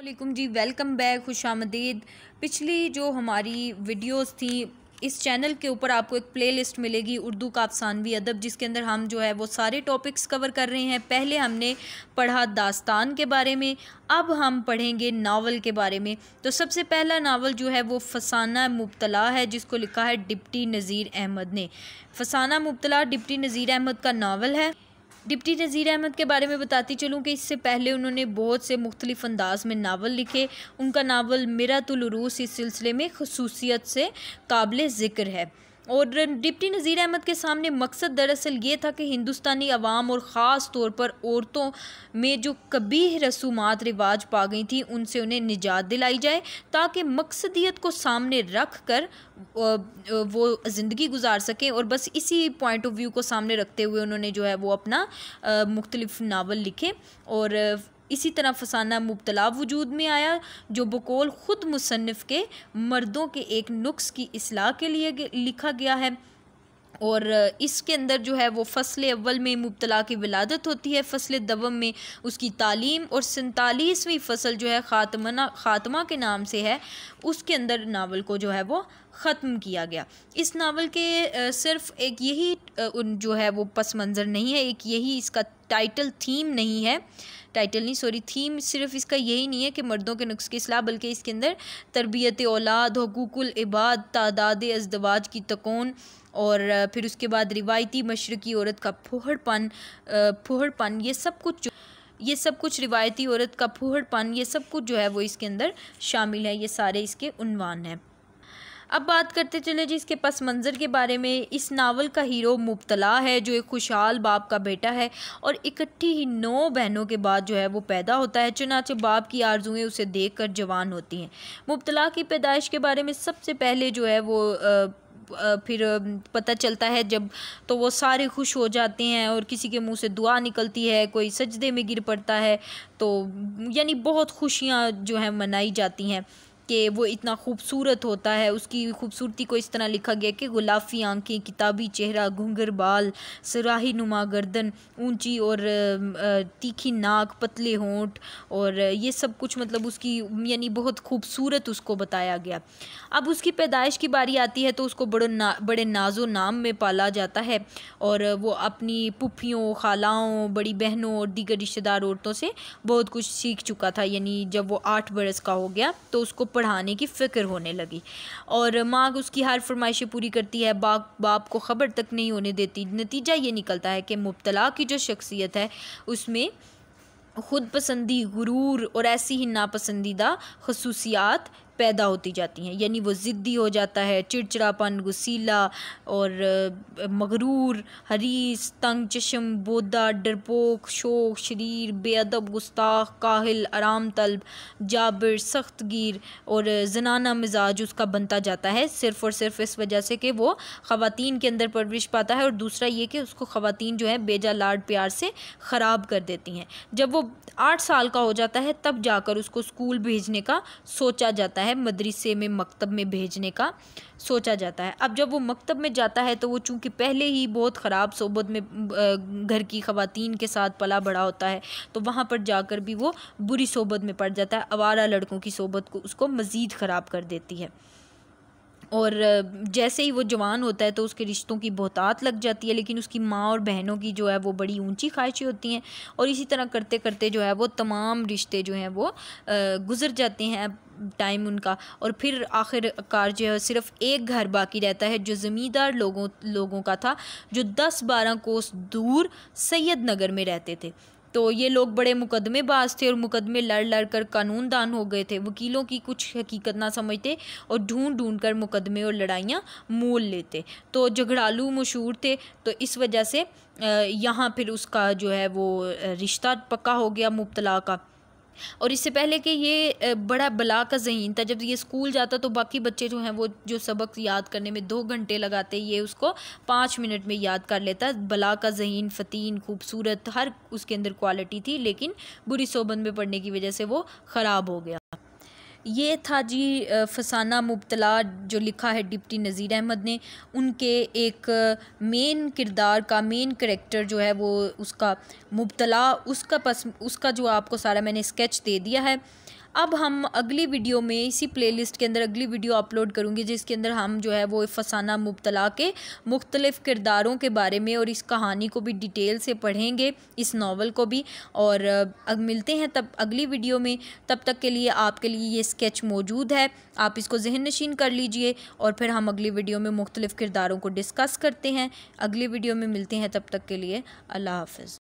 अल्लाम जी welcome back खुश आमदीद पिछली जो हमारी वीडियोस थी इस चैनल के ऊपर आपको एक प्लेलिस्ट मिलेगी उर्दू का अफसानवी अदब जिसके अंदर हम जो है वो सारे टॉपिक्स कवर कर रहे हैं पहले हमने पढ़ा दास्तान के बारे में अब हम पढ़ेंगे नावल के बारे में तो सबसे पहला नावल जो है वो फसाना मुबतला है जिसको लिखा है डिप्टी नज़ीर अहमद ने फसाना मुबतला डिप्टी नज़ीर अहमद का नावल है डिप्टी नज़ीर अहमद के बारे में बताती चलूँ कि इससे पहले उन्होंने बहुत से मुख्तलिफ अंदाज में नावल लिखे उनका नावल तुलरूस इस सिलसिले में खसूसियत से काबिल ज़िक्र है और डिप्टी नज़ीर अहमद के सामने मकसद दरअसल ये था कि हिंदुस्तानी अवाम और ख़ास तौर पर औरतों में जो कभी रसूमात रिवाज पा गई थी उनसे उन्हें निजात दिलाई जाए ताकि मकसदियत को सामने रख कर वो ज़िंदगी गुजार सकें और बस इसी पॉइंट ऑफ व्यू को सामने रखते हुए उन्होंने जो है वो अपना मुख्तलिफ नावल लिखे और इसी तरह फसाना मुबतला वजूद में आया जो बकोल ख़ुद मुसनफ़ के मर्दों के एक नुस्ख़ की असलाह के लिए लिखा गया है और इसके अंदर जो है वो फसल अव्वल में मुबतला की विलादत होती है फसल दवम में उसकी तालीम और सैतालीसवीं फसल जो है खात्मा ख़ात्मा के नाम से है उसके अंदर नावल को जो है वो ख़त्म किया गया इस नावल के सिर्फ एक यही जो है वो पस मंज़र नहीं है एक यही इसका टाइटल थीम नहीं है टाइटल नहीं सॉरी थीम सिर्फ इसका यही नहीं है कि मर्दों के नुस्खे असलाह बल्कि इसके अंदर तरबियत औलाद हकूकुल इबाद तादाद अजदवाज की तकोन और फिर उसके बाद रिवायती मशरक़ी औरत का फोहड़पन फोहड़पन ये सब कुछ ये सब कुछ रिवायती औरत का फूहड़पन ये सब कुछ जो है वो इसके अंदर शामिल है ये सारे इसके उनवान हैं अब बात करते चले जी इसके पस मंज़र के बारे में इस नावल का हीरो मुबतला है जो एक खुशहाल बाप का बेटा है और इकट्ठी ही नौ बहनों के बाद जो है वो पैदा होता है चुनाचे बाप की आरजुएँ उसे देख कर जवान होती हैं मुबतला की पैदाइश के बारे में सबसे पहले जो है वो आ, फिर पता चलता है जब तो वो सारे खुश हो जाते हैं और किसी के मुंह से दुआ निकलती है कोई सजदे में गिर पड़ता है तो यानी बहुत खुशियाँ जो है मनाई जाती हैं कि वो इतना खूबसूरत होता है उसकी खूबसूरती को इस तरह लिखा गया कि गुलाफी आंखें किताबी चेहरा घुंघर बाल सराही नुमा गर्दन ऊंची और तीखी नाक पतले होंठ और ये सब कुछ मतलब उसकी यानी बहुत खूबसूरत उसको बताया गया अब उसकी पैदाइश की बारी आती है तो उसको बड़ो ना बड़े नाजो नाम में पाला जाता है और वो अपनी पुफियों खालाओं बड़ी बहनों और दीगर रिश्तेदार औरतों से बहुत कुछ सीख चुका था यानी जब वो आठ बरस का हो गया तो उसको पढ़ाने की फ़िक्र होने लगी और माँ उसकी हर फरमाइशें पूरी करती है बाप बाप को ख़बर तक नहीं होने देती नतीजा ये निकलता है कि मुबतला की जो शख्सियत है उसमें ख़ुद पसंदी गुरूर और ऐसी ही नापसंदीदा खसूसियात पैदा होती जाती हैं यानी वो ज़िद्दी हो जाता है चिड़चिड़ापन गुसीला और मगरूर हरीस तंग चशम बोदा डरपोक शोक शरीर बेअदब गुस्ताख काहिल आराम तलब जाबिर सख्त गिर और जनाना मिजाज उसका बनता जाता है सिर्फ़ और सिर्फ इस वजह से कि वो ख़वान के अंदर परवरिश पाता है और दूसरा ये कि उसको ख़वान जो है बेजा लाड प्यार से ख़राब कर देती हैं जब वो आठ साल का हो जाता है तब जाकर उसको स्कूल भेजने का सोचा जाता है है मदरसे में मकतब में भेजने का सोचा जाता है अब जब वो मकतब में जाता है तो वो चूँकि पहले ही बहुत ख़राब सोबत में घर की खवतिन के साथ पला बड़ा होता है तो वहाँ पर जाकर भी वो बुरी सोबत में पड़ जाता है आवारा लड़कों की सोबत को उसको मज़ीद ख़राब कर देती है और जैसे ही वो जवान होता है तो उसके रिश्तों की बहुतात लग जाती है लेकिन उसकी माँ और बहनों की जो है वो बड़ी ऊंची ख्वाहिशें होती हैं और इसी तरह करते करते जो है वो तमाम रिश्ते जो हैं वो गुजर जाते हैं टाइम उनका और फिर आखिरकार जो है सिर्फ एक घर बाकी रहता है जो ज़मींदार लोगों लोगों का था जो दस बारह कोस दूर सैयद नगर में रहते थे तो ये लोग बड़े मुकदमेबाज थे और मुकदमे लड़ लड़ कर कानून दान हो गए थे वकीलों की कुछ हकीकत ना समझते और ढूंढ ढूंढ कर मुकदमे और लड़ाइयाँ मोल लेते तो झगड़ालू मशहूर थे तो इस वजह से यहाँ फिर उसका जो है वो रिश्ता पक्का हो गया मुबतला का और इससे पहले कि ये बड़ा बला का जहीन था जब ये स्कूल जाता तो बाकी बच्चे जो हैं वो जो सबक याद करने में दो घंटे लगाते ये उसको पाँच मिनट में याद कर लेता बला का जहीन फतीन खूबसूरत हर उसके अंदर क्वालिटी थी लेकिन बुरी सोबंद में पढ़ने की वजह से वो ख़राब हो गया ये था जी फसाना मुबतला जो लिखा है डिप्टी नज़ीर अहमद ने उनके एक मेन किरदार का मेन करेक्टर जो है वो उसका मुबतला उसका पस उसका जो आपको सारा मैंने स्केच दे दिया है अब हम अगली वीडियो में इसी प्लेलिस्ट के अंदर अगली वीडियो अपलोड करूँगी जिसके अंदर हम जो है वो फसाना मुबतला के मुख्तलिफ़ किरदारों के बारे में और इस कहानी को भी डिटेल से पढ़ेंगे इस नावल को भी और अब मिलते हैं तब अगली वीडियो में तब तक के लिए आपके लिए ये स्केच मौजूद है आप इसको जहन नशीन कर लीजिए और फिर हम अगली वीडियो में मुख्तलिफ़ किरदारों को डिस्कस करते हैं अगली वीडियो में मिलते हैं तब तक के लिए अल्लाह हाफ